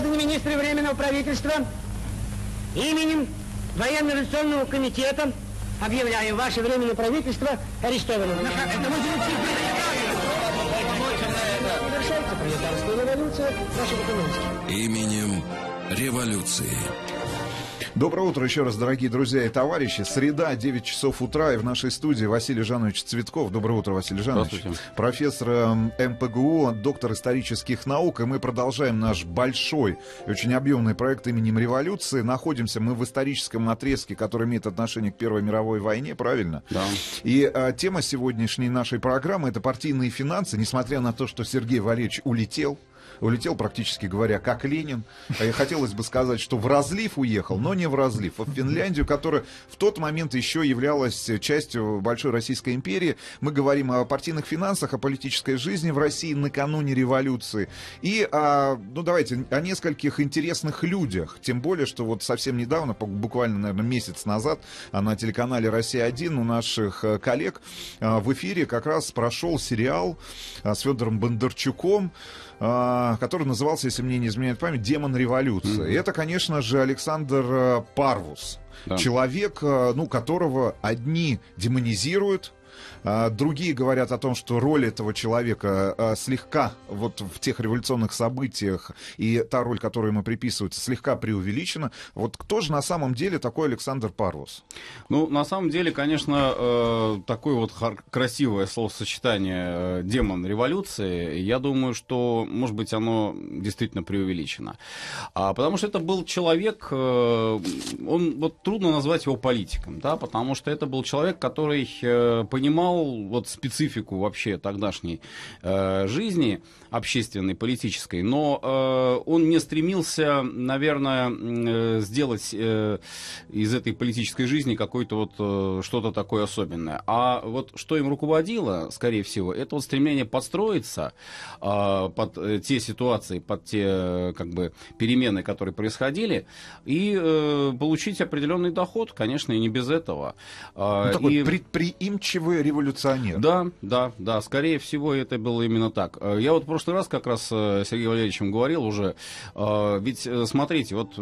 граждане министры Временного правительства, именем Военно-революционного комитета объявляю ваше Временное правительство арестованным. Именем революции. Доброе утро еще раз, дорогие друзья и товарищи. Среда, 9 часов утра, и в нашей студии Василий Жанович Цветков. Доброе утро, Василий Жанович. Профессор эм, МПГУ, доктор исторических наук, и мы продолжаем наш большой, очень объемный проект именем революции. Находимся мы в историческом отрезке, который имеет отношение к Первой мировой войне, правильно? Да. И а, тема сегодняшней нашей программы – это партийные финансы, несмотря на то, что Сергей Валерьевич улетел – улетел практически говоря, как Ленин. А и хотелось бы сказать, что в разлив уехал, но не в разлив, а в Финляндию, которая в тот момент еще являлась частью Большой Российской империи. Мы говорим о партийных финансах, о политической жизни в России накануне революции. И, о, а, ну давайте, о нескольких интересных людях. Тем более, что вот совсем недавно, буквально, наверное, месяц назад, а на телеканале «Россия-1» у наших э, коллег в эфире как раз прошел сериал с Федором Бондарчуком а, который назывался, если мне не изменяет память, «Демон революции». Mm-hmm. И это, конечно же, Александр э, Парвус. Да. Человек, э, ну, которого одни демонизируют, а другие говорят о том, что роль этого человека э, слегка вот в тех революционных событиях и та роль, которую ему приписывают, слегка преувеличена. Вот кто же на самом деле такой Александр Парвус? Ну, на самом деле, конечно, э, такое вот красивое словосочетание э, «демон революции», я думаю, что, может быть, оно действительно преувеличено. А, потому что это был человек, он, вот трудно назвать его политиком, да, потому что это был человек, который понимал, понимал вот специфику вообще тогдашней э, жизни общественной, политической, но э, он не стремился, наверное, э, сделать э, из этой политической жизни какой-то вот э, что-то такое особенное. А вот что им руководило, скорее всего, это вот стремление подстроиться э, под э, те ситуации, под те э, как бы перемены, которые происходили, и э, получить определенный доход, конечно, и не без этого. Э, ну, такой и... предприимчивый революционер. Да, да, да. Скорее всего, это было именно так. Э, я вот в прошлый раз как раз э, с Сергеем Валерьевичем говорил уже. Э, ведь, смотрите, вот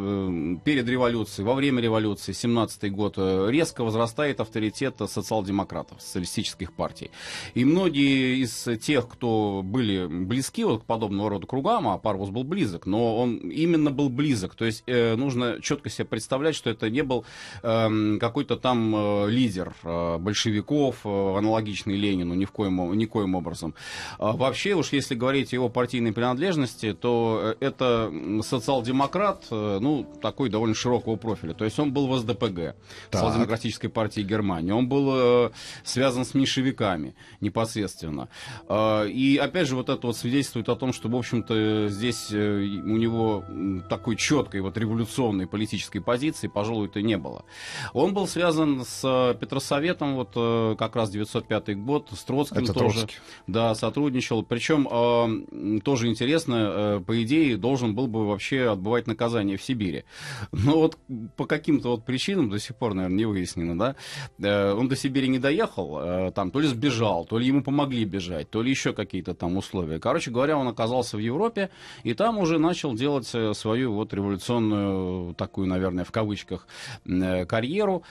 перед революцией, во время революции, 17-й год, резко возрастает авторитет социал-демократов, социалистических партий. И многие из тех, кто были близки вот к подобного рода кругам, а Парвус был близок, но он именно был близок. То есть нужно четко себе представлять, что это не был эм, какой-то там лидер большевиков, аналогичный Ленину ни в коем, никоим образом. А вообще уж если говорить о его партийной принадлежности, то э, это социал-демократ, э, ну, такой довольно широкого профиля. То есть он был в СДПГ, социал-демократической партии Германии. Он был э, связан с меньшевиками непосредственно. А, и опять же вот это вот свидетельствует о том, что, в общем-то, здесь у него такой четкой вот революционной политической позиции, пожалуй, это не было. Он был связан с Петросоветом вот как раз 900 1905 год, с Троцким Это тоже. Да, сотрудничал. Причем, э, тоже интересно, э, по идее, должен был бы вообще отбывать наказание в Сибири. Но вот по каким-то вот причинам, до сих пор, наверное, не выяснено, да, э, он до Сибири не доехал, э, там то ли сбежал, то ли ему помогли бежать, то ли еще какие-то там условия. Короче говоря, он оказался в Европе, и там уже начал делать э, свою вот революционную, такую, наверное, в кавычках, э, карьеру.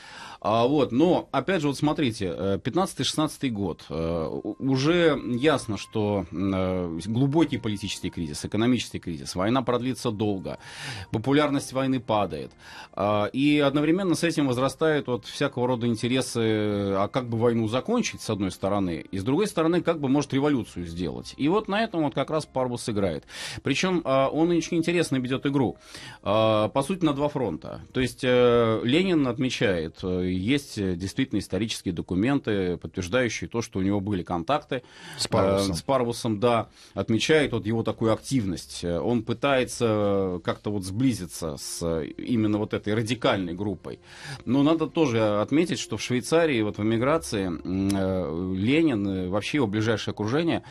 А, вот, но, опять же, вот смотрите, 15 э, 2016 год. Э, уже ясно, что э, глубокий политический кризис, экономический кризис, война продлится долго, популярность войны падает. Э, и одновременно с этим возрастают вот всякого рода интересы, а как бы войну закончить, с одной стороны, и с другой стороны, как бы, может, революцию сделать. И вот на этом вот как раз Парбус играет. Причем он очень интересно ведет игру. По сути, на два фронта. То есть Ленин отмечает, есть действительно исторические документы, подтверждающие подтверждающие то, что у него были контакты с Парвусом, э, с Парвусом да, отмечает вот его такую активность. Э, он пытается э, как-то вот сблизиться с э, именно вот этой радикальной группой. Но надо тоже отметить, что в Швейцарии вот в эмиграции э, Ленин, вообще его ближайшее окружение,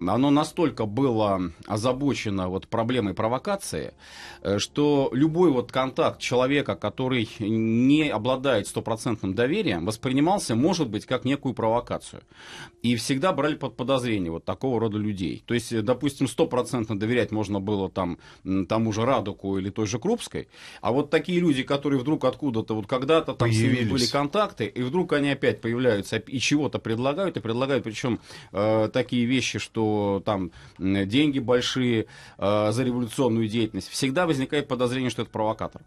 оно настолько было озабочено вот проблемой провокации, э, что любой вот контакт человека, который не обладает стопроцентным доверием, воспринимался, может быть, как некую провокацию. И всегда брали под подозрение вот такого рода людей. То есть, э, допустим, стопроцентно доверять можно было там тому же Радуку или той же Крупской, а вот такие люди, которые вдруг откуда-то, вот когда-то там Появились. были контакты, и вдруг они опять появляются и чего-то предлагают, и предлагают причем э, такие вещи, что там деньги большие э, за революционную деятельность, всегда возникает подозрение, что это провокатор.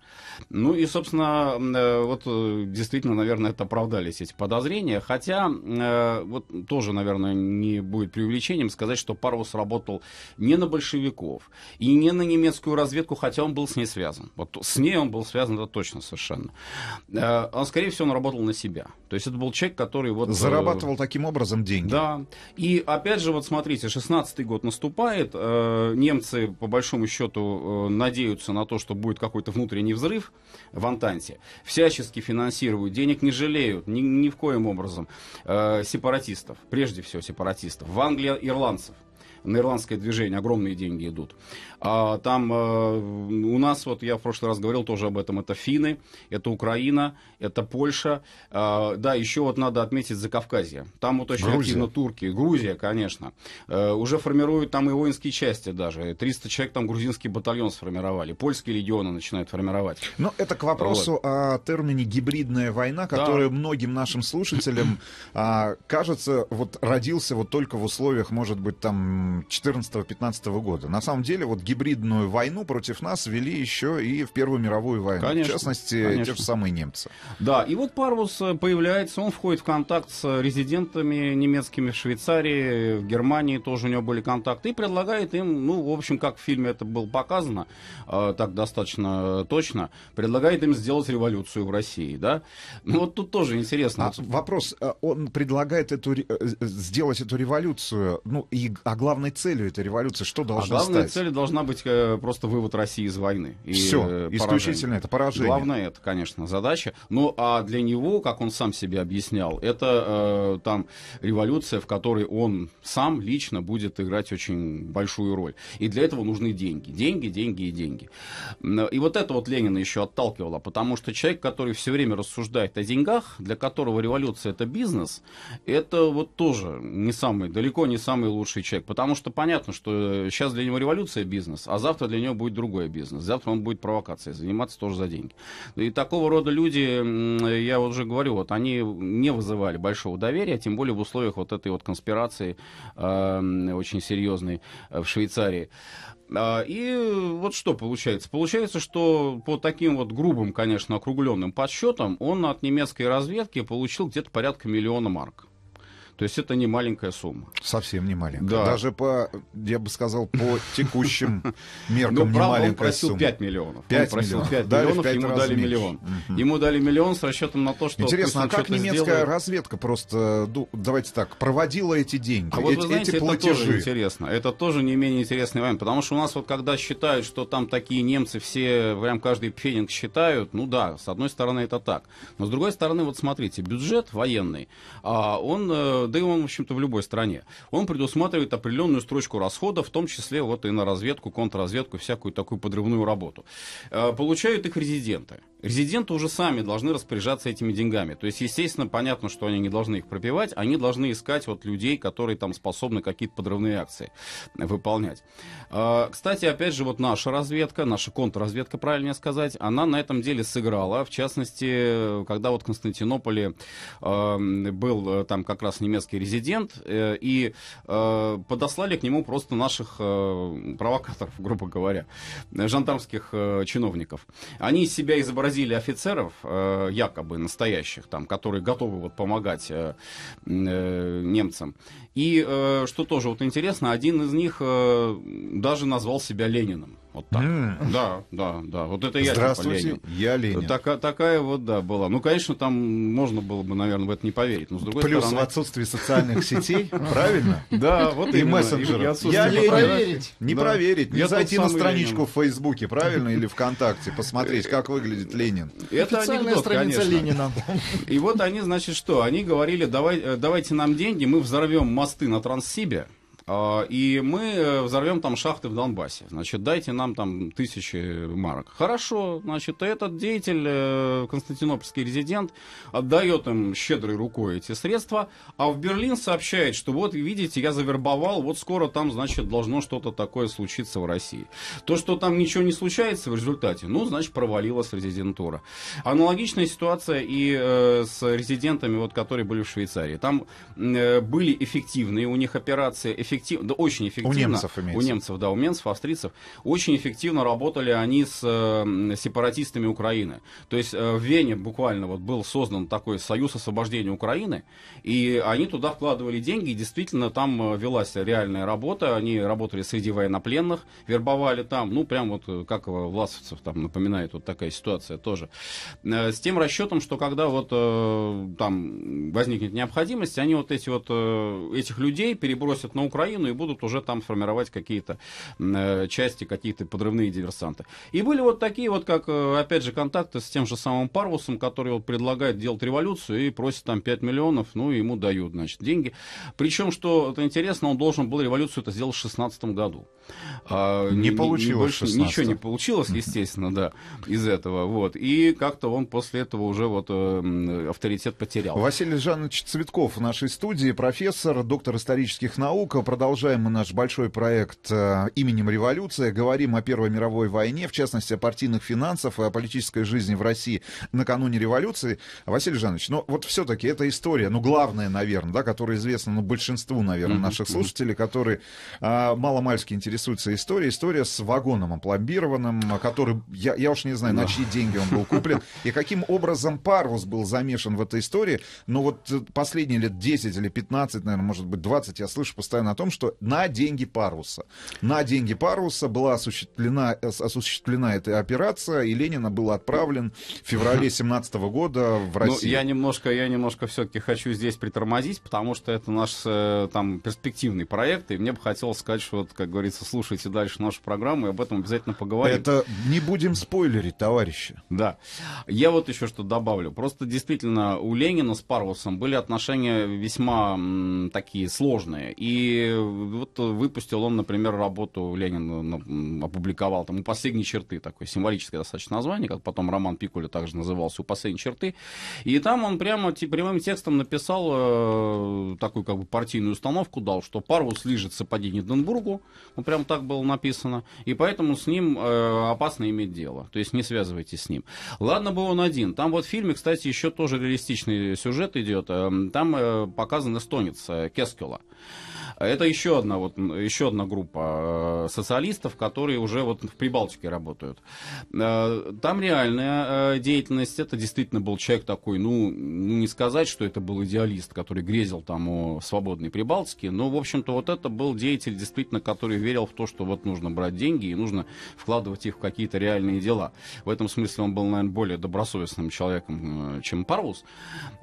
Ну и, собственно, э, вот э, действительно, наверное, это оправдались эти подозрения. Хотя, э, вот тоже, наверное, не будет преувеличением сказать, что Парвус работал не на большевиков и не на немецкую разведку, хотя он был с ней связан. Вот с ней он был связан, это точно совершенно. Э, он, скорее всего, он работал на себя. То есть это был человек, который вот... Э, Зарабатывал таким образом деньги. Да. И опять же, вот смотрите, 16 год наступает, э, немцы, по большому счету, э, надеются на то, что будет какой-то внутренний взрыв в Антанте, всячески финансируют, денег не жалеют, ни, ни в коем образом, э, сепаратистов, прежде всего сепаратистов, в Англии ирландцев – на ирландское движение огромные деньги идут. А, там а, у нас, вот я в прошлый раз говорил тоже об этом, это финны, это Украина, это Польша. А, да, еще вот надо отметить Закавказье. Там вот очень Грузия. активно турки. Грузия, конечно. А, уже формируют там и воинские части даже. 300 человек там грузинский батальон сформировали. Польские легионы начинают формировать. Но это к вопросу вот. о термине гибридная война, который да. многим нашим слушателям а, кажется, вот родился вот только в условиях, может быть, там 14-15 года. На самом деле, вот гибридную войну против нас вели еще и в Первую мировую войну. Конечно, в частности, конечно. те же самые немцы. Да, и вот Парвус э, появляется, он входит в контакт с резидентами немецкими в Швейцарии, в Германии тоже у него были контакты, и предлагает им, ну, в общем, как в фильме это было показано, э, так достаточно э, точно, предлагает им сделать революцию в России, да? Ну, вот тут тоже интересно. А, вопрос, он предлагает эту, сделать эту революцию, ну, и, а главное, главной целью этой революции что а должно а главной стать? целью должна быть э, просто вывод России из войны. И Все, э, исключительно это поражение. Главное это, конечно, задача. Ну, а для него, как он сам себе объяснял, это э, там революция, в которой он сам лично будет играть очень большую роль. И для этого нужны деньги. Деньги, деньги и деньги. И вот это вот Ленина еще отталкивало, потому что человек, который все время рассуждает о деньгах, для которого революция это бизнес, это вот тоже не самый, далеко не самый лучший человек. Потому Потому что понятно, что сейчас э, для него революция бизнес, а завтра для него будет другой бизнес. Завтра он будет провокацией заниматься тоже за деньги. И такого рода люди, э, я уже говорю, вот они не вызывали большого доверия, тем более в условиях вот этой вот конспирации э, очень серьезной э, в Швейцарии. А, и вот что получается? Получается, что по таким вот грубым, конечно, округленным подсчетам он от немецкой разведки получил где-то порядка миллиона марок. То есть это не маленькая сумма. Совсем не маленькая. Да. Даже по, я бы сказал, по текущим меркам Но, ну, не правда, маленькая он просил сумма. 5 миллионов. 5 он просил миллионов. 5 дали миллионов, ему дали меньше. миллион. Угу. Ему дали миллион с расчетом на то, что... Интересно, а как немецкая сделает... разведка просто, ну, давайте так, проводила эти деньги, а вот, эти, вы знаете, эти платежи? Это тоже интересно. Это тоже не менее интересный момент. Потому что у нас вот когда считают, что там такие немцы все, прям каждый пенинг считают, ну да, с одной стороны это так. Но с другой стороны, вот смотрите, бюджет военный, а, он э, да и он, в общем-то, в любой стране, он предусматривает определенную строчку расхода, в том числе вот и на разведку, контрразведку, всякую такую подрывную работу. Э, получают их резиденты. Резиденты уже сами должны распоряжаться этими деньгами. То есть, естественно, понятно, что они не должны их пропивать, они должны искать вот людей, которые там способны какие-то подрывные акции выполнять. Э, кстати, опять же, вот наша разведка, наша контрразведка, правильнее сказать, она на этом деле сыграла. В частности, э, когда вот в Константинополе был там как раз немецкий немецкий резидент, э, и э, подослали к нему просто наших э, провокаторов, грубо говоря, жандармских чиновников. Они из себя изобразили офицеров, якобы настоящих, там, которые готовы вот, помогать немцам. И, что тоже вот интересно, один из них даже назвал себя Лениным. Вот так. Mm. Да, да, да. Вот это я типа Здравствуйте, Ленин. я Ленин. Так, такая вот, да, была. Ну, конечно, там можно было бы, наверное, в это не поверить. Но, с другой Плюс стороны... в отсутствии социальных сетей, правильно? Да, вот и мессенджеров. Я Ленин. Не проверить, не зайти на страничку в Фейсбуке, правильно, или ВКонтакте, посмотреть, как выглядит Ленин. Это официальная страница Ленина. И вот они, значит, что? Они говорили, давайте нам деньги, мы взорвем мосты на Транссибе. А, и мы э, взорвем там шахты в Донбассе. Значит, дайте нам там тысячи марок. Хорошо, значит, этот деятель, э, константинопольский резидент, отдает им щедрой рукой эти средства, а в Берлин сообщает, что вот, видите, я завербовал, вот скоро там, значит, должно что-то такое случиться в России. То, что там ничего не случается в результате, ну, значит, провалилась резидентура. Аналогичная ситуация и э, с резидентами, вот, которые были в Швейцарии. Там э, были эффективные у них операции, эффективные эффективно, да, очень эффективно. У немцев имеется. У немцев, да, у немцев, австрийцев. Очень эффективно работали они с э, сепаратистами Украины. То есть э, в Вене буквально вот был создан такой союз освобождения Украины, и они туда вкладывали деньги, и действительно там э, велась реальная работа, они работали среди военнопленных, вербовали там, ну, прям вот э, как власовцев там напоминает вот такая ситуация тоже. Э, с тем расчетом, что когда вот э, там возникнет необходимость, они вот эти вот э, этих людей перебросят на Украину, Украину и будут уже там формировать какие-то э, части, какие-то подрывные диверсанты. И были вот такие вот, как, э, опять же, контакты с тем же самым Парвусом, который вот предлагает делать революцию и просит там 5 миллионов, ну, и ему дают, значит, деньги. Причем, что это интересно, он должен был революцию это сделать в 16 году. А, не, не получилось. Не, больше, ничего не получилось, естественно, да, из этого. Вот. И как-то он после этого уже вот э, авторитет потерял. Василий Жанович Цветков в нашей студии, профессор, доктор исторических наук, Продолжаем мы наш большой проект э, именем «Революция». Говорим о Первой мировой войне, в частности, о партийных финансах, и о политической жизни в России накануне революции. Василий Жанович, ну вот все-таки эта история, ну главная, наверное, да, которая известна ну, большинству, наверное, наших слушателей, которые а, маломальски интересуются историей. История с вагоном опломбированным, который, я, я уж не знаю, на чьи деньги он был куплен, и каким образом Парвус был замешан в этой истории. Но вот э, последние лет 10 или 15, наверное, может быть, 20, я слышу постоянно о том, том, что на деньги паруса. На деньги паруса была осуществлена, осуществлена эта операция, и Ленина был отправлен в феврале 17 года в ну, Россию. Ну, я немножко, я немножко все-таки хочу здесь притормозить, потому что это наш э, там перспективный проект, и мне бы хотелось сказать, что, вот, как говорится, слушайте дальше нашу программу, и об этом обязательно поговорим. Это не будем спойлерить, товарищи. Да. Я вот еще что добавлю. Просто действительно у Ленина с Парусом были отношения весьма м, такие сложные. И вот э, выпустил он, например, работу Ленин ну, опубликовал, там, «У последней черты», такое символическое достаточно название, как потом роман Пикуля также назывался «У последней черты», и там он прямо прямым текстом написал э, такую как бы партийную установку дал, что Парвус лижет сапоги Ниденбургу, ну прям так было написано, и поэтому с ним э, опасно иметь дело, то есть не связывайтесь с ним. Ладно бы он один, там вот в фильме, кстати, еще тоже реалистичный сюжет идет, эм, там э, показан эстонец Кескела. Это это еще одна, вот, еще одна группа э, социалистов, которые уже вот в Прибалтике работают. Э, там реальная э, деятельность, это действительно был человек такой, ну, ну, не сказать, что это был идеалист, который грезил там о свободной Прибалтике, но, в общем-то, вот это был деятель, действительно, который верил в то, что вот нужно брать деньги и нужно вкладывать их в какие-то реальные дела. В этом смысле он был, наверное, более добросовестным человеком, чем Парус.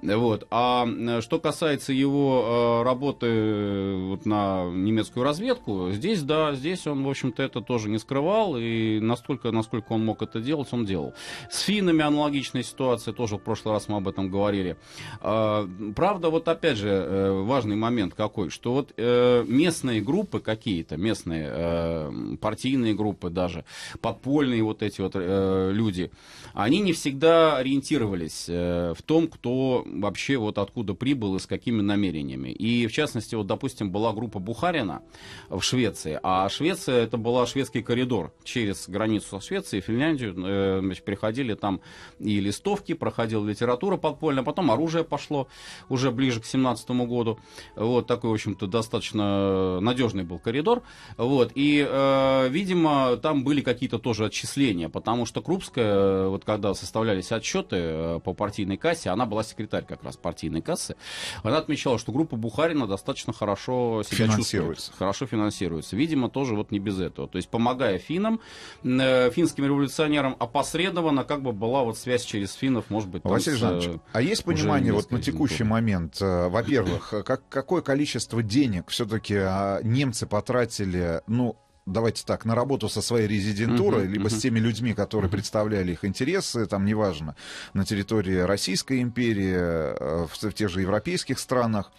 Вот. А что касается его работы вот на немецкую разведку. Здесь, да, здесь он, в общем-то, это тоже не скрывал, и настолько, насколько он мог это делать, он делал. С финнами аналогичная ситуация, тоже в прошлый раз мы об этом говорили. А, правда, вот опять же, э, важный момент какой, что вот э, местные группы какие-то, местные э, партийные группы даже, подпольные вот эти вот люди, они не всегда ориентировались в том, кто вообще вот откуда прибыл и с какими намерениями. И, в частности, вот, допустим, была группа группа Бухарина в Швеции. А Швеция это была шведский коридор через границу со Швецией, Финляндию. Э, значит, приходили там и листовки, проходила литература подпольная, потом оружие пошло уже ближе к 17 году. Вот такой, в общем-то, достаточно надежный был коридор. Вот. И, э, видимо, там были какие-то тоже отчисления, потому что Крупская, вот когда составлялись отчеты э, по партийной кассе, она была секретарь как раз партийной кассы, она отмечала, что группа Бухарина достаточно хорошо себя финансируется. Хорошо финансируется. Видимо, тоже вот не без этого. То есть, помогая финам э, финским революционерам, опосредованно как бы была вот связь через финнов, может быть, там, Василий Жанович, э, а есть понимание вот на текущий года. момент, э, во-первых, как, какое количество денег все-таки а, немцы потратили, ну, давайте так, на работу со своей резидентурой, uh-huh, либо uh-huh. с теми людьми, которые uh-huh. представляли их интересы, там неважно, на территории Российской империи, э, в, в тех же европейских странах.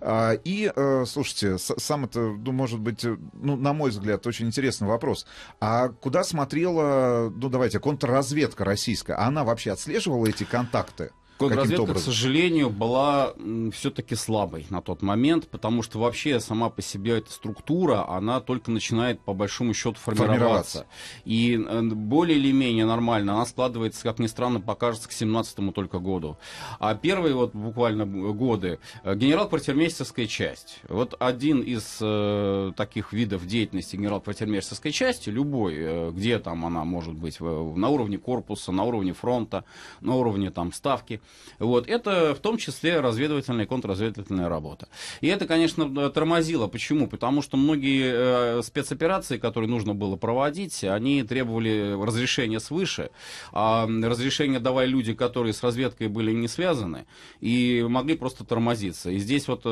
А, и, э, слушайте, сам это, ну, может быть, э, ну, на мой взгляд, очень интересный вопрос. А куда смотрела, ну, давайте, контрразведка российская? А она вообще отслеживала эти контакты? Контрразведка, к сожалению, была все-таки слабой на тот момент, потому что вообще сама по себе эта структура, она только начинает по большому счету формироваться. формироваться. И э, более или менее нормально она складывается, как ни странно, покажется к 17 только году. А первые вот буквально э, годы э, генерал-квартирмейстерская часть. Вот один из э, таких видов деятельности генерал-квартирмейстерской части, любой, э, где там она может быть, на уровне корпуса, на уровне фронта, на уровне там ставки, вот. Это в том числе разведывательная и контрразведывательная работа. И это, конечно, тормозило. Почему? Потому что многие э, спецоперации, которые нужно было проводить, они требовали разрешения свыше. А разрешение давали люди, которые с разведкой были не связаны, и могли просто тормозиться. И здесь вот э,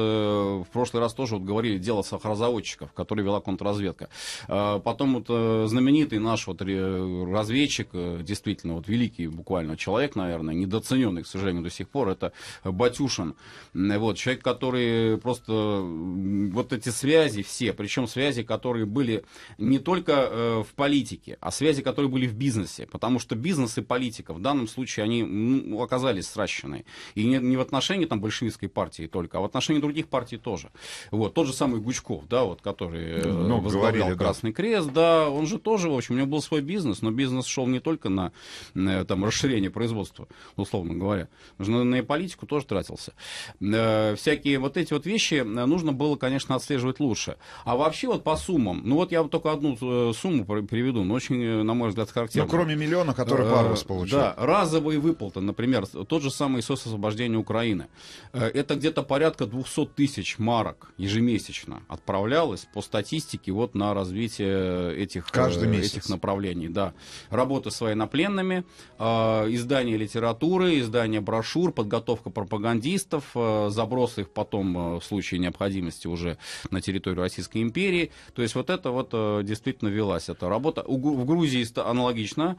в прошлый раз тоже вот говорили дело сахарозаводчиков, которые вела контрразведка. Э, потом вот знаменитый наш вот разведчик, действительно вот великий буквально человек, наверное, недооцененный, к сожалению, уважению до сих пор, это Батюшин. Вот, человек, который просто вот эти связи все, причем связи, которые были не только э, в политике, а связи, которые были в бизнесе, потому что бизнес и политика в данном случае, они ну, оказались сращены. И не, не в отношении там большевистской партии только, а в отношении других партий тоже. Вот, тот же самый Гучков, да, вот, который э, ну, возглавлял говорили, Красный да. Крест, да, он же тоже, в общем, у него был свой бизнес, но бизнес шел не только на э, там, расширение производства, условно говоря, нужно на политику тоже тратился. Э, всякие вот эти вот вещи э, нужно было, конечно, отслеживать лучше. А вообще вот по суммам, ну вот я вот только одну э, сумму приведу, но очень, э, на мой взгляд, характерно. Ну, кроме миллиона, который Парвус получил. Да, разовые выплаты, например, тот же самый Иисус освобождения Украины. Это где-то порядка 200 тысяч марок ежемесячно отправлялось по статистике вот на развитие этих, Каждый месяц. этих направлений. Да. Работа с военнопленными, издание литературы, издание брошюр, подготовка пропагандистов, э, заброс их потом э, в случае необходимости уже на территорию Российской империи. То есть вот это вот э, действительно велась эта работа. В Грузии аналогично.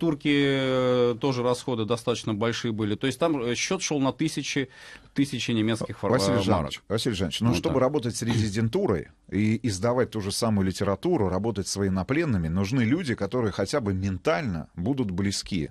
Турки тоже расходы достаточно большие были. То есть там счет шел на тысячи, тысячи немецких фармарок. Василий Жанович, Василий Жанович, ну, ну чтобы так. работать с резидентурой и издавать ту же самую литературу, работать с военнопленными, нужны люди, которые хотя бы ментально будут близки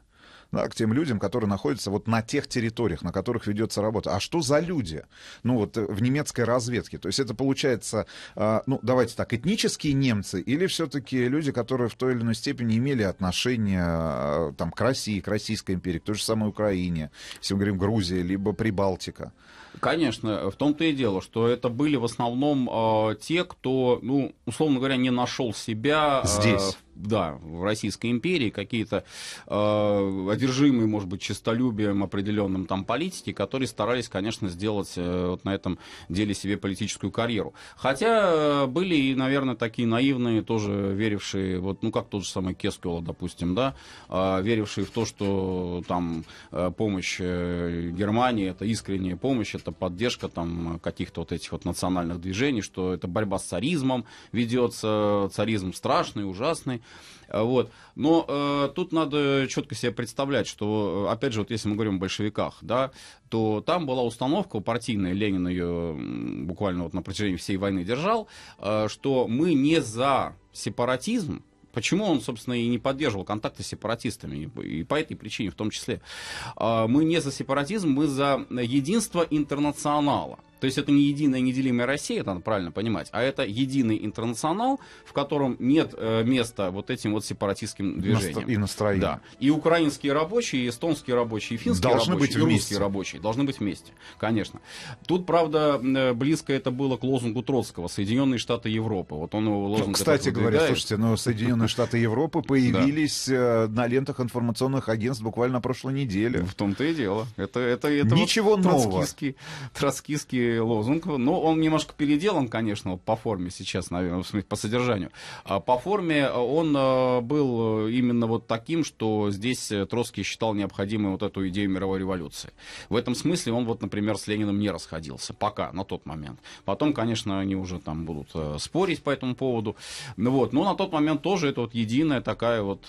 да, к тем людям, которые находятся вот на тех территориях, на которых ведется работа. А что за люди? Ну вот э, в немецкой разведке. То есть это получается, э, ну давайте так, этнические немцы или все-таки люди, которые в той или иной степени имели отношение э, там, к России, к Российской империи, к той же самой Украине, если мы говорим Грузия, либо Прибалтика? Конечно, в том-то и дело, что это были в основном э, те, кто, ну, условно говоря, не нашел себя э, Здесь. в да, в Российской империи какие-то э, одержимые, может быть, честолюбием определенным там политики, которые старались, конечно, сделать э, вот на этом деле себе политическую карьеру. Хотя э, были и, наверное, такие наивные, тоже верившие, вот, ну, как тот же самый Кескиола, допустим, да, э, верившие в то, что там э, помощь э, Германии, это искренняя помощь, это поддержка там каких-то вот этих вот национальных движений, что это борьба с царизмом ведется, царизм страшный, ужасный, Э, вот. Но э, тут надо четко себе представлять, что, э, опять же, вот если мы говорим о большевиках, да, то там была установка партийная, Ленин ее буквально вот на протяжении всей войны держал, э, что мы не за сепаратизм, Почему он, собственно, и не поддерживал контакты с сепаратистами, и по этой причине в том числе. Э, мы не за сепаратизм, мы за единство интернационала. То есть это не единая неделимая Россия, это надо правильно понимать, а это единый интернационал, в котором нет э, места вот этим вот сепаратистским движениям. И настроение. Да. И украинские рабочие, и эстонские рабочие, и финские должны рабочие, быть и русские рабочие должны быть вместе, конечно. Тут, правда, э, близко это было к лозунгу Троцкого «Соединенные Штаты Европы». Вот он его лозунг ну, Кстати говоря, слушайте, но Соединенные Штаты Европы появились э, на лентах информационных агентств буквально на прошлой неделе. В том-то и дело. Это, это, это Ничего нового. Троцкистский, лозунг. Но ну, он немножко переделан, конечно, по форме сейчас, наверное, в смысле, по содержанию. А по форме э, он э, был э, именно вот таким, что здесь Троцкий считал необходимой вот эту идею мировой революции. В этом смысле он вот, например, с Лениным не расходился. Пока, на тот момент. Потом, конечно, они уже там будут спорить по этому поводу. Ну вот, но на тот момент тоже это вот единая такая вот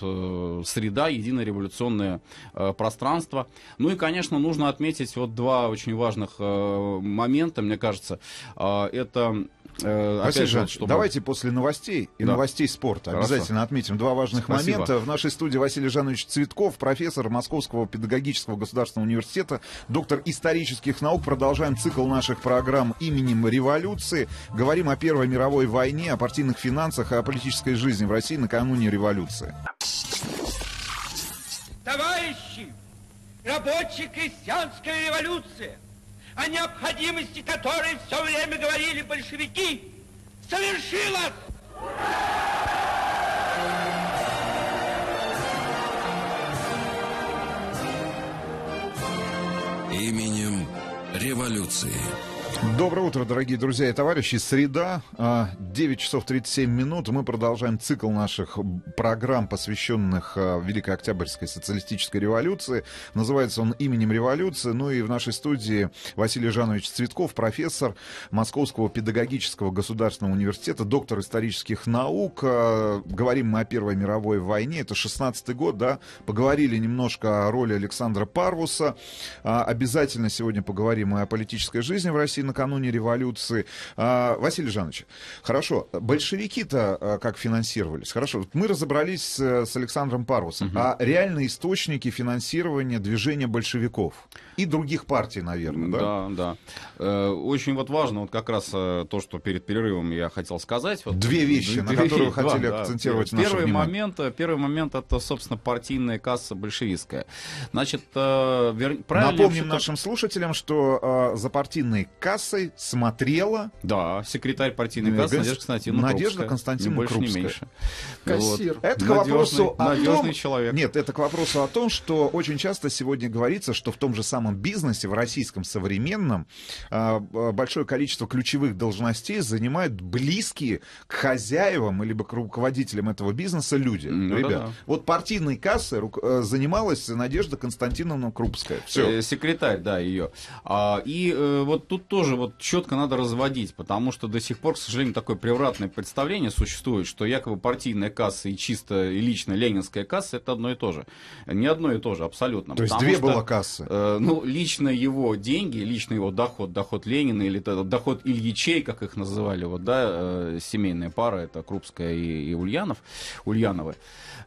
среда, единое революционное пространство. Ну и, конечно, нужно отметить вот два очень важных момента момента, мне кажется, а, это Э, Василий же, чтобы... давайте после новостей и да. новостей спорта Хорошо. обязательно отметим два важных Спасибо. момента. В нашей студии Василий Жанович Цветков, профессор Московского педагогического государственного университета, доктор исторических наук. Продолжаем цикл наших программ именем революции. Говорим о Первой мировой войне, о партийных финансах и о политической жизни в России накануне революции. Товарищи, рабочие, крестьянская революция – о необходимости которой все время говорили большевики, совершилась! Именем революции. Доброе утро, дорогие друзья и товарищи. Среда, 9 а, часов 37 минут. Мы продолжаем цикл наших программ, посвященных а, Великой Октябрьской социалистической революции. Называется он «Именем революции». Ну и в нашей студии Василий Жанович Цветков, профессор Московского педагогического государственного университета, доктор исторических наук. А, говорим мы о Первой мировой войне. Это 16-й год, да. Поговорили немножко о роли Александра Парвуса. Обязательно сегодня поговорим и о политической жизни в России накануне революции. А, Василий Жанович, хорошо, большевики-то а, как финансировались? Хорошо, мы разобрались с, с Александром Парусом. Угу. А реальные источники финансирования движения большевиков и других партий, наверное, да? Да, да. Э, очень вот важно вот как раз э, то, что перед перерывом я хотел сказать. Вот, две вещи, две, на которые две, хотели два, акцентировать да. первый Момент, э, первый момент — это, собственно, партийная касса большевистская. Значит, вер... правильно... Напомним нашим слушателям, что э, за партийные кассы кассой смотрела... Да, секретарь партийной кассы Надежда Константиновна Надежда Крупская. Константиновна больше, не меньше. Кассир. Вот. Это к вопросу о том... человек. Нет, это к вопросу о том, что очень часто сегодня говорится, что в том же самом бизнесе, в российском современном, а, а, большое количество ключевых должностей занимают близкие к хозяевам или к руководителям этого бизнеса люди. Ну, Ребят, да, да. вот партийной кассы э, занималась Надежда Константиновна Крупская. Все. Э, секретарь, да, ее. А, и э, вот тут тоже тоже вот четко надо разводить, потому что до сих пор, к сожалению, такое превратное представление существует, что якобы партийная касса и чисто и лично ленинская касса это одно и то же. Не одно и то же, абсолютно. То есть две что, было кассы? Э, ну, лично его деньги, лично его доход, доход Ленина или доход Ильичей, как их называли, вот, да, э, семейная пара, это Крупская и, и Ульянов, Ульяновы.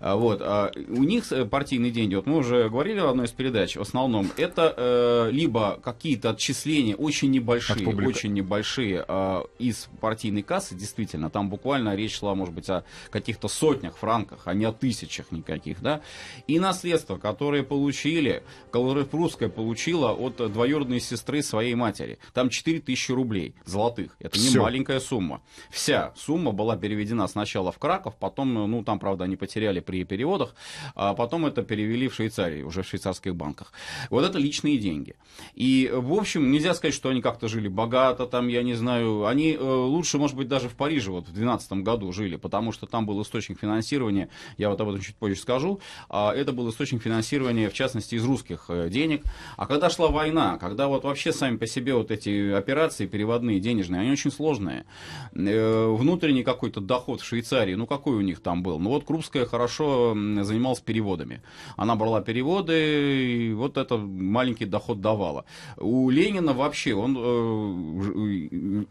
А, вот, а у них э, партийные деньги, вот мы уже говорили в одной из передач, в основном, это э, либо какие-то отчисления очень небольшие, небольшие, очень небольшие э, из партийной кассы, действительно, там буквально речь шла, может быть, о каких-то сотнях франках, а не о тысячах никаких, да, и наследство, которое получили, которое Прусская получила от двоюродной сестры своей матери, там 4000 рублей золотых, это Всё. не маленькая сумма. Вся сумма была переведена сначала в Краков, потом, ну, там, правда, они потеряли при переводах, а потом это перевели в Швейцарии, уже в швейцарских банках. Вот это личные деньги. И, в общем, нельзя сказать, что они как-то жили жили богато, там, я не знаю, они э, лучше, может быть, даже в Париже вот в 2012 году жили, потому что там был источник финансирования, я вот об этом чуть позже скажу, э, это был источник финансирования, в частности, из русских э, денег. А когда шла война, когда вот вообще сами по себе вот эти операции переводные, денежные, они очень сложные. Э, внутренний какой-то доход в Швейцарии, ну какой у них там был? Ну вот Крупская хорошо занималась переводами. Она брала переводы, и вот это маленький доход давала. У Ленина вообще, он э,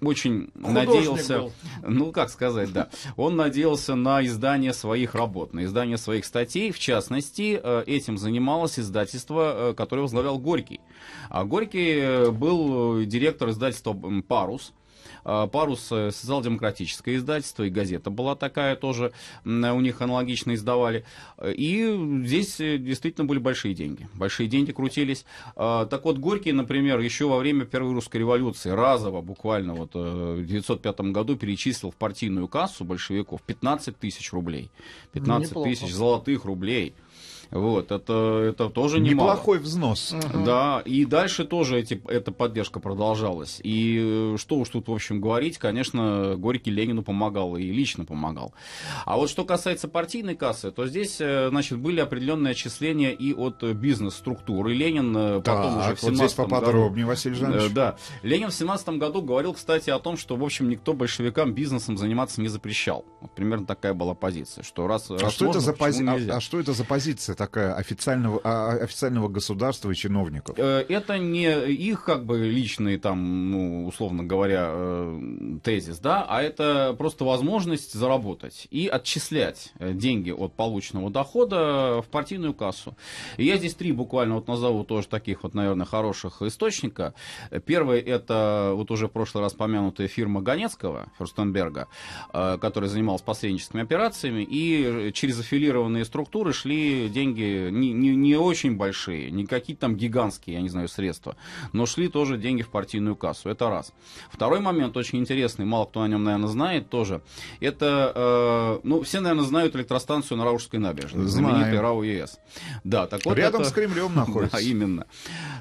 очень надеялся, ну как сказать, да, он надеялся на издание своих работ, на издание своих статей. В частности, э, этим занималось издательство, э, которое возглавлял Горький. А Горький э, был директор издательства «Парус», а, «Парус» э, создал демократическое издательство, и газета была такая тоже, э, у них аналогично издавали. Э, и здесь действительно были большие деньги. Большие деньги крутились. А, так вот, Горький, например, еще во время Первой русской революции разово, буквально вот в 1905 году перечислил в партийную кассу большевиков 15 тысяч рублей. 15 ну, тысяч золотых рублей. Вот, это, это тоже немало. Неплохой взнос. Да, и дальше тоже эти, эта поддержка продолжалась. И э, что уж тут, в общем, говорить, конечно, Горький Ленину помогал и лично помогал. А вот что касается партийной кассы, то здесь, э, значит, были определенные отчисления и от бизнес-структуры. Ленин так, э, потом уже в 17 вот здесь поподробнее, году, Василий Жанович. Да. Ленин в 17 году говорил, кстати, о том, что, в общем, никто большевикам бизнесом заниматься не запрещал. Вот примерно такая была позиция, что раз... А, раз что, можно, это за пози... а, а что это за позиция? такая официального, а, а, официального государства и чиновников. Э, это не их как бы личный там, ну, условно говоря, э, тезис, да, а это просто возможность заработать и отчислять э, деньги от полученного дохода в партийную кассу. И я здесь три буквально вот назову тоже таких вот, наверное, хороших источника. Первый это вот уже в прошлый раз помянутая фирма Ганецкого, Ферстенберга, которая занималась посредническими операциями, и через аффилированные структуры шли деньги деньги не, не, не очень большие, не какие-то там гигантские, я не знаю, средства, но шли тоже деньги в партийную кассу. Это раз. Второй момент очень интересный, мало кто о нем, наверное, знает тоже. Это, э, ну, все, наверное, знают электростанцию на Раушской набережной, Знаем. знаменитый РАО ЕС. Да, так вот Рядом это... с Кремлем находится. Да, именно.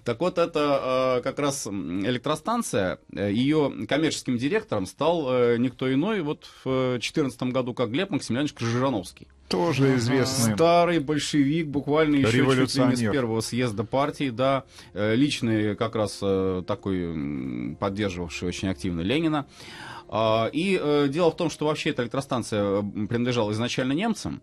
Так вот, это э, как раз электростанция, э, ее коммерческим директором стал э, никто иной, вот в 2014 э, году, как Глеб Максимилианович Крыжановский тоже известный. Старый большевик, буквально еще чуть ли не с первого съезда партии, да, э, личный как раз э, такой поддерживавший очень активно Ленина. А, и э, дело в том, что вообще эта электростанция принадлежала изначально немцам,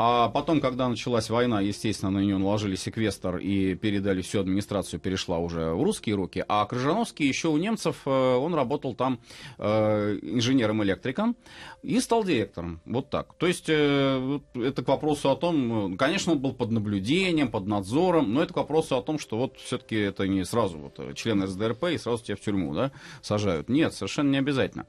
а потом, когда началась война, естественно, на нее наложили секвестр и передали всю администрацию, перешла уже в русские руки. А Крыжановский еще у немцев, он работал там инженером-электриком и стал директором. Вот так. То есть э, это к вопросу о том, э, конечно, он был под наблюдением, под надзором, но это к вопросу о том, что вот все-таки это не сразу вот э, член СДРП и сразу тебя в тюрьму да, сажают. Нет, совершенно не обязательно.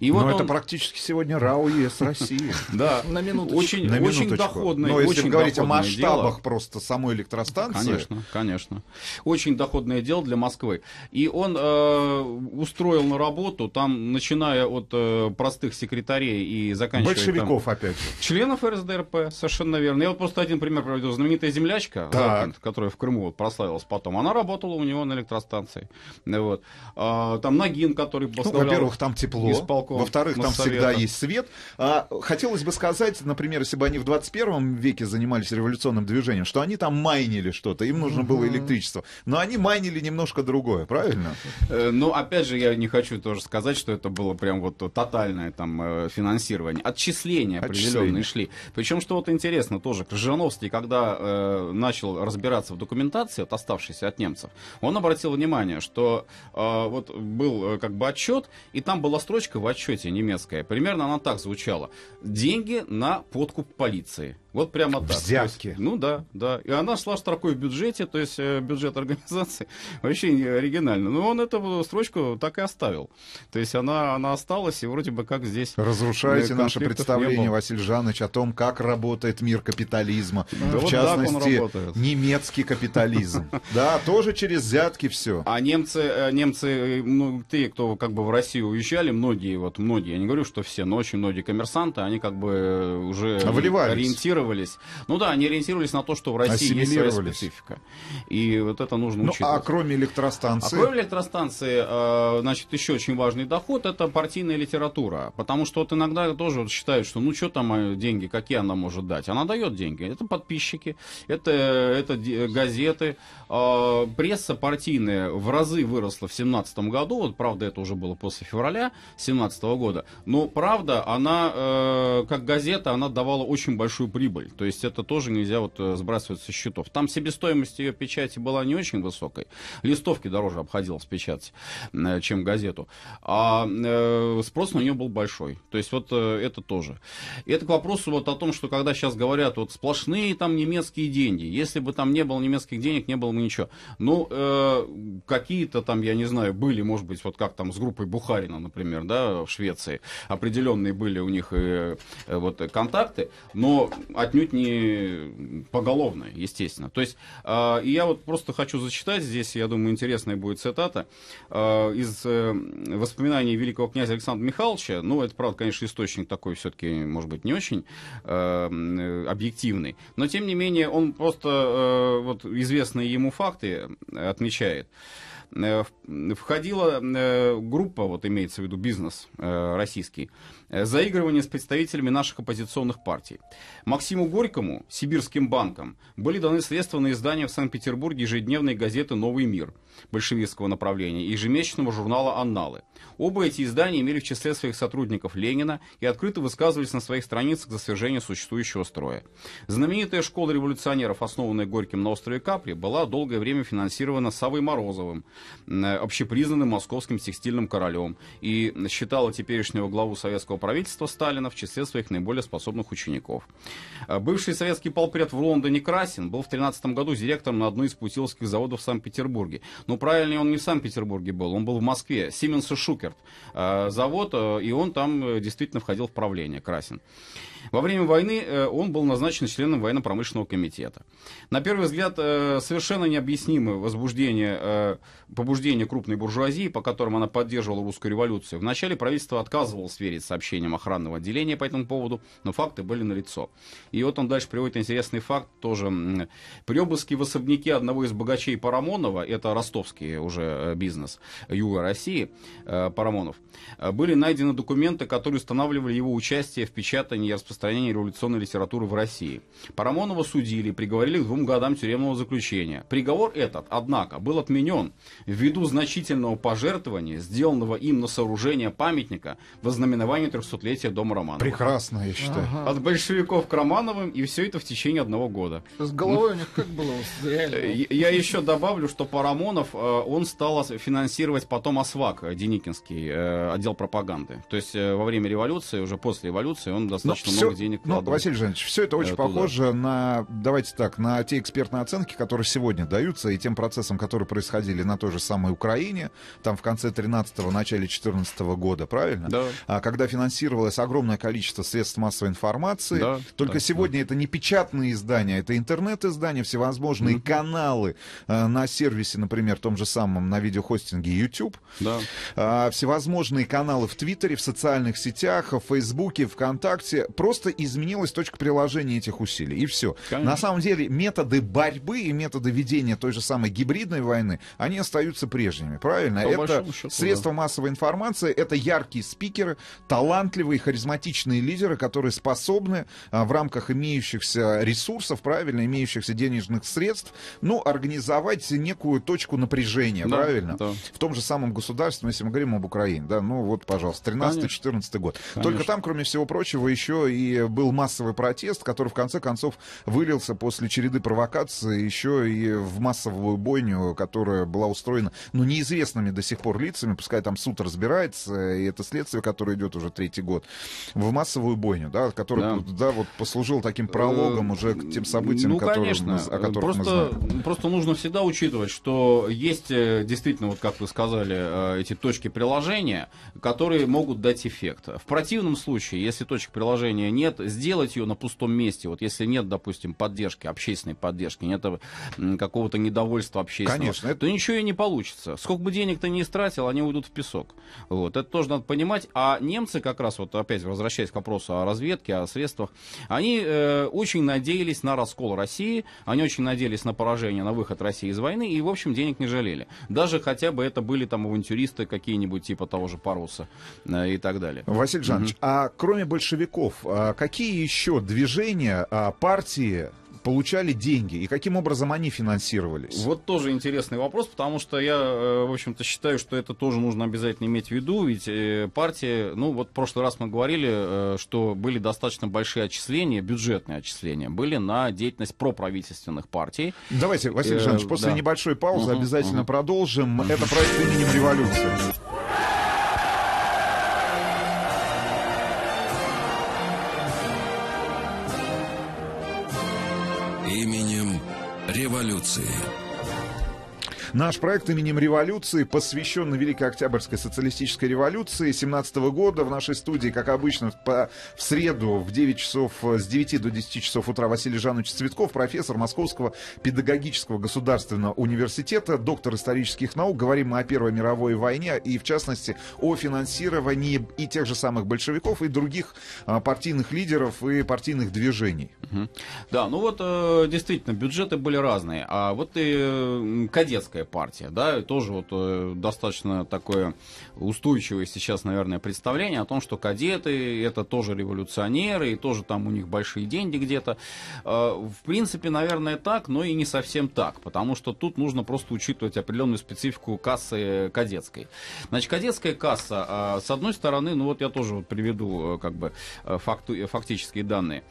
И но вот это он... практически сегодня РАО ЕС России. Да, на минуточку. Очень, на очень доходное. Но если говорить о масштабах просто самой электростанции. Конечно, конечно. Очень доходное дело для Москвы. И он э, устроил на работу, там, начиная от простых секретарей России и заканчивая... Большевиков, там, опять же. Членов РСДРП, совершенно верно. Я вот просто один пример приведу. Знаменитая землячка, Лакант, которая в Крыму вот прославилась потом, она работала у него на электростанции. Вот. А, там Нагин, который ну, поставлял... Ну, во-первых, там тепло. Во-вторых, там всегда есть свет. А, хотелось бы сказать, например, если бы они в 21 веке занимались революционным движением, что они там майнили что-то, им нужно было электричество. Но они майнили немножко другое, правильно? Э, ну, опять же, я не хочу тоже сказать, что это было прям вот тотальное там э, финансирование финансирования, отчисления определенные шли. Причем, что вот интересно тоже, Крыжановский, когда э, начал разбираться в документации, вот оставшейся от немцев, он обратил внимание, что э, вот был э, как бы отчет, и там была строчка в отчете немецкая, примерно она так звучала. Деньги на подкуп полиции. Вот прямо так. Взятки. Есть, ну да, да. И она шла строкой в бюджете, то есть э, бюджет организации вообще не оригинально. Но он эту строчку так и оставил. То есть она, она осталась, и вроде бы как здесь... Разрушил разрушаете наше представление, Василий Жанович, о том, как работает мир капитализма. Да в вот частности, немецкий капитализм. Да, тоже через взятки все. А немцы, э, немцы, ну, те, кто как бы в Россию уезжали, многие, вот многие, я не говорю, что все, но очень многие коммерсанты, они как бы э, уже Вливались. ориентировались. Ну да, они ориентировались на то, что в России есть своя специфика. И вот это нужно ну, А кроме электростанции? А кроме электростанции, э, значит, еще очень важный доход – это партийная литература. Потому что вот иногда тоже вот считают, что ну что там э, деньги, какие она может дать. Она дает деньги. Это подписчики, это, это газеты. Э, пресса партийная в разы выросла в 2017 году. Вот правда, это уже было после февраля 2017 года. Но правда, она э, как газета, она давала очень большую прибыль. То есть это тоже нельзя вот э, сбрасывать со счетов. Там себестоимость ее печати была не очень высокой. Листовки дороже обходилось печатать, э, чем газету. А э, спрос на нее был большой. То есть есть вот э, это тоже. И это к вопросу вот о том, что когда сейчас говорят, вот сплошные там немецкие деньги, если бы там не было немецких денег, не было бы ничего. Ну, э, какие-то там, я не знаю, были, может быть, вот как там с группой Бухарина, например, да, в Швеции, определенные были у них и, э, и э, вот контакты, но отнюдь не поголовно, естественно. То есть, э, и я вот просто хочу зачитать здесь, я думаю, интересная будет цитата э, из э, воспоминаний великого князя Александра Михайловича, ну, это, правда, конечно, хороший источник, такой все-таки, может быть, не очень эм, э, объективный. Но, тем не менее, он просто э, вот, известные ему факты отмечает э, входила э, группа, вот имеется в виду бизнес э, российский, Э, заигрывание с представителями наших оппозиционных партий. Максиму Горькому, сибирским банком, были даны средства на издание в Санкт-Петербурге ежедневной газеты «Новый мир» большевистского направления и ежемесячного журнала «Анналы». Оба эти издания имели в числе своих сотрудников Ленина и открыто высказывались на своих страницах за свержение существующего строя. Знаменитая школа революционеров, основанная Горьким на острове Капри, была долгое время финансирована Савой Морозовым, общепризнанным московским текстильным королем, и считала теперешнего главу Советского правительства Сталина в числе своих наиболее способных учеников. Э, бывший советский полпред в Лондоне Красин был в 13 году директором на одной из путиловских заводов в Санкт-Петербурге. Но ну, правильнее он не в Санкт-Петербурге был, он был в Москве. Сименс и Шукерт э, завод, э, и он там действительно входил в правление, Красин. Во время войны он был назначен членом военно-промышленного комитета. На первый взгляд, совершенно необъяснимое возбуждение, побуждение крупной буржуазии, по которым она поддерживала русскую революцию. Вначале правительство отказывалось верить сообщениям сообщениям охранного отделения по этому поводу, но факты были налицо. И вот он дальше приводит интересный факт тоже. При обыске в особняке одного из богачей Парамонова, это ростовский уже э, бизнес э, Юга России, э, Парамонов, были найдены документы, которые устанавливали его участие в печатании и распространении революционной литературы в России. Парамонова судили, приговорили к двум годам тюремного заключения. Приговор этот, однако, был отменен ввиду значительного пожертвования, сделанного им на сооружение памятника в ознаменовании 300-летия Дома Романова. Прекрасно, я считаю. Ага. От большевиков к Романовым, и все это в течение одного года. С головой у них как было? Э, я еще добавлю, что Парамонов, э, он стал финансировать потом ОСВАК, э, Деникинский, отдел пропаганды. То есть во время революции, уже после революции, он ну, достаточно много денег Ну, Василий Жанович, все это очень похоже на, давайте так, на те экспертные оценки, которые сегодня даются, и тем процессам, которые происходили на той же самой Украине, там в конце 13-го, начале 14 года, правильно? Да. А когда финансирование финансировалось огромное количество средств массовой информации. Да, Только да, сегодня да. это не печатные издания, это интернет-издания, всевозможные mm-hmm. каналы э, на сервисе, например, том же самом, на видеохостинге YouTube. Да. Э, всевозможные каналы в Твиттере, в социальных сетях, в Фейсбуке, ВКонтакте. Просто изменилась точка приложения этих усилий. И все. На самом деле методы борьбы и методы ведения той же самой гибридной войны, они остаются прежними. Правильно? По это счету, средства да. массовой информации, это яркие спикеры, талантливые талантливые, харизматичные лидеры, которые способны а, в рамках имеющихся ресурсов, правильно, имеющихся денежных средств, ну, организовать некую точку напряжения, да, правильно? Да. В том же самом государстве, ну, если мы говорим об Украине, да, ну вот, пожалуйста, 13-14 год. Конечно. Только там, кроме всего прочего, еще и был массовый протест, который в конце концов вылился после череды провокаций еще и в массовую бойню, которая была устроена, ну, неизвестными до сих пор лицами, пускай там суд разбирается, и это следствие, которое идет уже 1993 год, в массовую бойню, да, который да. Да, вот послужил таким э, прологом уже к тем событиям, ну, конечно. Мы, о которых просто, мы знаем. Просто нужно всегда учитывать, что есть э, действительно, вот как вы сказали, э, эти точки приложения, которые могут дать эффект. В противном случае, если точки приложения нет, сделать ее на пустом месте, вот если нет, допустим, поддержки, общественной поддержки, нет какого-то недовольства общественного, Конечно, то это... ничего и не получится. Сколько бы денег ты ни истратил, они уйдут в песок. Вот. Это тоже надо понимать. А немцы, как как раз вот опять возвращаясь к вопросу о разведке, о средствах, они э, очень надеялись на раскол России, они очень надеялись на поражение, на выход России из войны, и, в общем, денег не жалели. Даже хотя бы это были там авантюристы какие-нибудь, типа того же Паруса э, и так далее. Василий Жанович, угу. а кроме большевиков, а какие еще движения, а, партии получали деньги и каким образом они финансировались? Вот тоже интересный вопрос, потому что я, э, в общем-то, считаю, что это тоже нужно обязательно иметь в виду, ведь э, партии, ну вот в прошлый раз мы говорили, э, что были достаточно большие отчисления, бюджетные отчисления, были на деятельность проправительственных партий. Давайте, Василий Александрович, после да. небольшой паузы угу, обязательно угу. продолжим. Это проект именем революции. именем революции. Наш проект именем революции посвящен Великой Октябрьской социалистической революции 17 года. В нашей студии, как обычно, по, в среду в 9 часов, с 9 до 10 часов утра Василий Жанович Цветков, профессор Московского педагогического государственного университета, доктор исторических наук. Говорим мы о Первой мировой войне и, в частности, о финансировании и тех же самых большевиков, и других а, партийных лидеров и партийных движений. Да, ну вот э, действительно, бюджеты были разные. А вот и кадетская либеральская партия, да, и тоже вот э, достаточно такое устойчивое сейчас, наверное, представление о том, что кадеты это тоже революционеры, и тоже там у них большие деньги где-то. Э, в принципе, наверное, так, но и не совсем так, потому что тут нужно просто учитывать определенную специфику кассы кадетской. Значит, кадетская касса, э, с одной стороны, ну вот я тоже вот приведу как бы э, факту, фактические данные.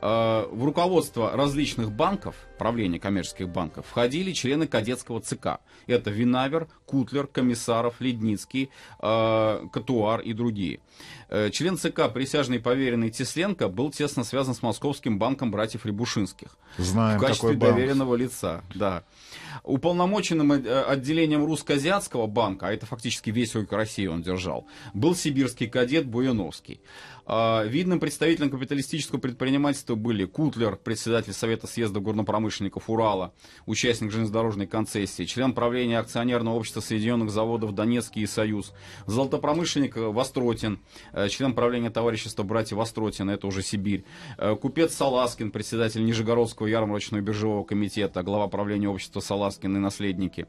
в руководство различных банков, правления коммерческих банков, входили члены кадетского ЦК. Это Винавер, Кутлер, Комиссаров, Ледницкий, э, Катуар и другие. Э, член ЦК, присяжный поверенный Тесленко, был тесно связан с Московским банком братьев Рябушинских. Знаем, в качестве доверенного лица. Да. Уполномоченным э, отделением русско-азиатского банка, а это фактически весь юг России он держал, был сибирский кадет Буяновский. А, видным представителем капиталистического предпринимательства были Кутлер, председатель Совета съезда горнопромышленников Урала, участник железнодорожной концессии, член правления акционерного общества Соединенных заводов Донецкий и Союз, золотопромышленник Востротин, э, член правления товарищества братьев Востротин, это уже Сибирь, э, купец Саласкин, председатель Нижегородского ярмарочного биржевого комитета, глава правления общества Саласкин и наследники,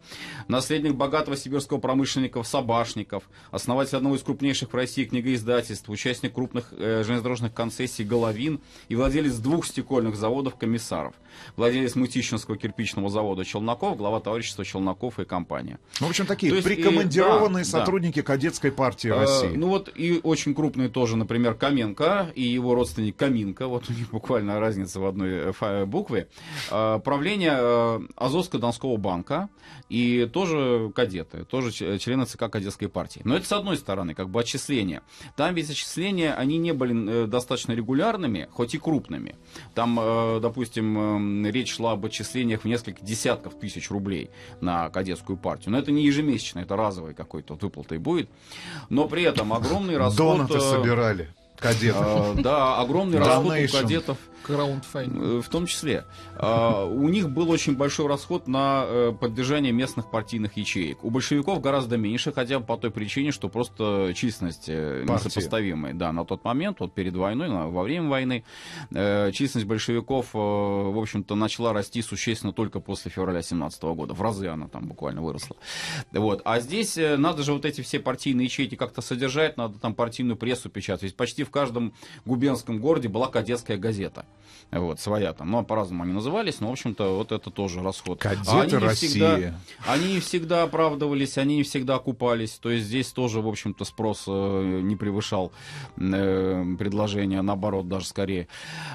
наследник богатого сибирского промышленника Собашников, основатель одного из крупнейших в России книгоиздательств, участник крупных железнодорожных, э, железнодорожных концессий Головин и владелец двух стекольных заводов Комиссаров, владелец Мытищинского кирпичного завода Челноков, глава товарищества Челноков и компания. Ну, в общем, такие То прикомандированные и, да, сотрудники да. кадетской партии э, России. Ну вот и очень крупные тоже, например, Каменко и его родственник Каминка, вот у них буквально разница в одной э, э, букве, э, правление э, Азовско-Донского банка и тоже кадеты, тоже э, члены ЦК Кадетской партии. Но это с одной стороны, как бы отчисления. Там ведь отчисления, они они не были э, достаточно регулярными, хоть и крупными. Там, э, допустим, эм, речь шла об отчислениях в несколько десятков тысяч рублей на кадетскую партию. Но это не ежемесячно, это разовый какой-то выплатой будет. Но при этом огромный расход... Донаты э, собирали кадетов. Да, огромный расход у кадетов Краунфайн. Э, в том числе. А, у них был очень большой расход на э, поддержание местных партийных ячеек. У большевиков гораздо меньше, хотя бы по той причине, что просто численность э, несопоставимая. Да, на тот момент, вот перед войной, во время войны, численность большевиков, в общем-то, начала расти существенно только после февраля 17 года. В разы она там буквально выросла. Вот. А здесь надо же вот эти все партийные ячейки как-то содержать, надо там партийную прессу печатать. Ведь почти в каждом губернском городе была кадетская газета. Вот, своя там. Ну, а по-разному они назывались, но, в общем-то, вот это тоже расход. А Кадеты они России. Всегда, они всегда оправдывались, они всегда купались. То есть здесь тоже, в общем-то, спрос э, не превышал э, предложения, наоборот, даже скорее.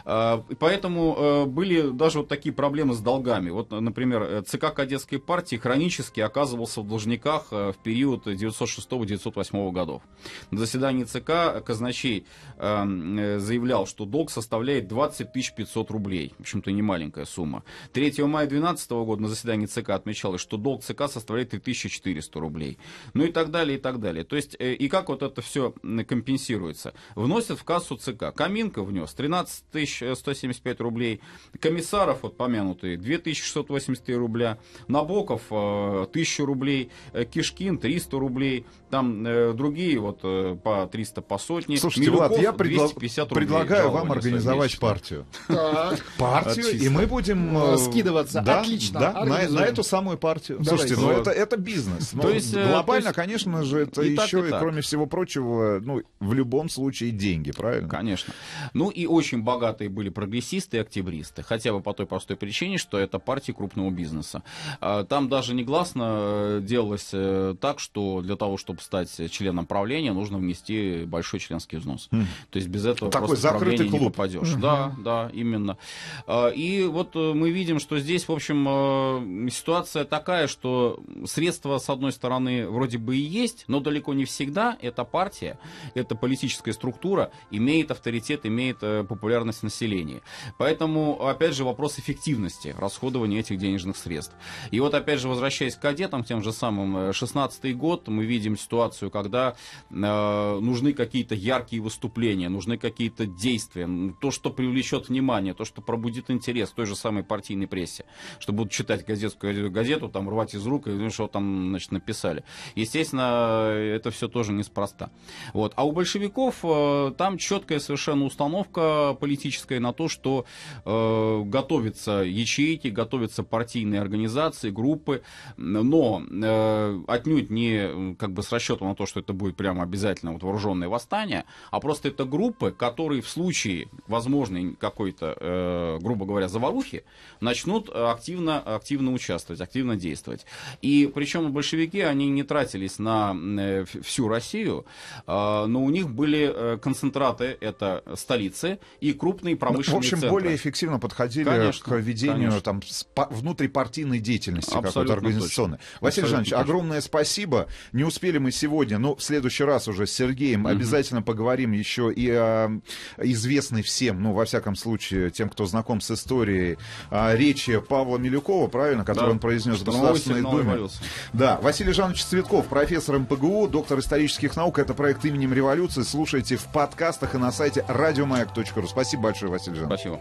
Э, поэтому э, были даже вот такие проблемы с долгами. Вот, например, ЦК Кадетской партии хронически оказывался в должниках э, в период 906-908 годов. На заседании ЦК казначей э, э заявлял, что долг составляет 20 11 500 рублей. В общем-то, не маленькая сумма. 3 мая 2012 года на заседании ЦК отмечалось, что долг ЦК составляет 3400 рублей. Ну и так далее, и так далее. То есть, э, и как вот это все компенсируется? Вносят в кассу ЦК. Каминка внес 13 175 рублей. Комиссаров, вот помянутые, 2683 рубля. Набоков 1000 э, рублей. Э, Кишкин 300 рублей. Там другие вот по 300 по сотни. Слушайте, Милюков, Влад, я предла- предлагаю вам организовать партию партию. Так. Партию, и мы будем... Э, Скидываться, да, отлично. Да, на, на эту самую партию. Давайте. Слушайте, ну это, это бизнес. То ну, есть, э, глобально, конечно же, это и еще, так, и, и так. кроме всего прочего, ну, в любом случае деньги, правильно? Конечно. Ну и очень богатые были прогрессисты и октябристы, хотя бы по той простой причине, что это партии крупного бизнеса. А, там даже негласно э, делалось так, что для того, чтобы стать членом правления, нужно внести большой членский взнос. Mm. То есть без этого Такой просто закрытый клуб. не попадешь. Mm-hmm. Да, да, именно. А, и вот э, мы видим, что здесь, в общем, э, ситуация такая, что средства, с одной стороны, вроде бы и есть, но далеко не всегда эта партия, эта политическая структура имеет авторитет, имеет э, популярность населения. Поэтому, опять же, вопрос эффективности расходования этих денежных средств. И вот, опять же, возвращаясь к кадетам, тем же самым, 16-й год, мы видим ситуацию, когда нужны какие-то яркие выступления, нужны какие-то действия, то, что привлечет привлечет внимание, то, что пробудит интерес той же самой партийной прессе, что будут читать газетскую газету, там рвать из рук, и что там значит, написали. Естественно, это все тоже неспроста. Вот. А у большевиков э, там четкая совершенно установка политическая на то, что э, готовятся ячейки, готовятся партийные организации, группы, но э, отнюдь не как бы с расчетом на то, что это будет прямо обязательно вот, вооруженное восстание, а просто это группы, которые в случае возможной какой-то, э, грубо говоря, заварухи, начнут активно, активно участвовать, активно действовать. И причем большевики, они не тратились на э, всю Россию, э, но у них были э, концентраты, это столицы и крупные промышленные ну, В общем, центры. более эффективно подходили конечно, к ведению конечно. там, внутрипартийной деятельности какой-то организационной. Точно. Василий Абсолютно Жанович, точно. огромное спасибо. Не успели мы сегодня, но ну, в следующий раз уже с Сергеем угу. обязательно поговорим еще и о известной всем, ну, во всяком всяком случае, тем, кто знаком с историей, а, речи Павла Милюкова, правильно, который да. он произнес Что в Государственной Думе. Да, Василий Жанович Цветков, профессор МПГУ, доктор исторических наук. Это проект именем революции. Слушайте в подкастах и на сайте радиомаяк.ру. Спасибо большое, Василий Жанович. Спасибо.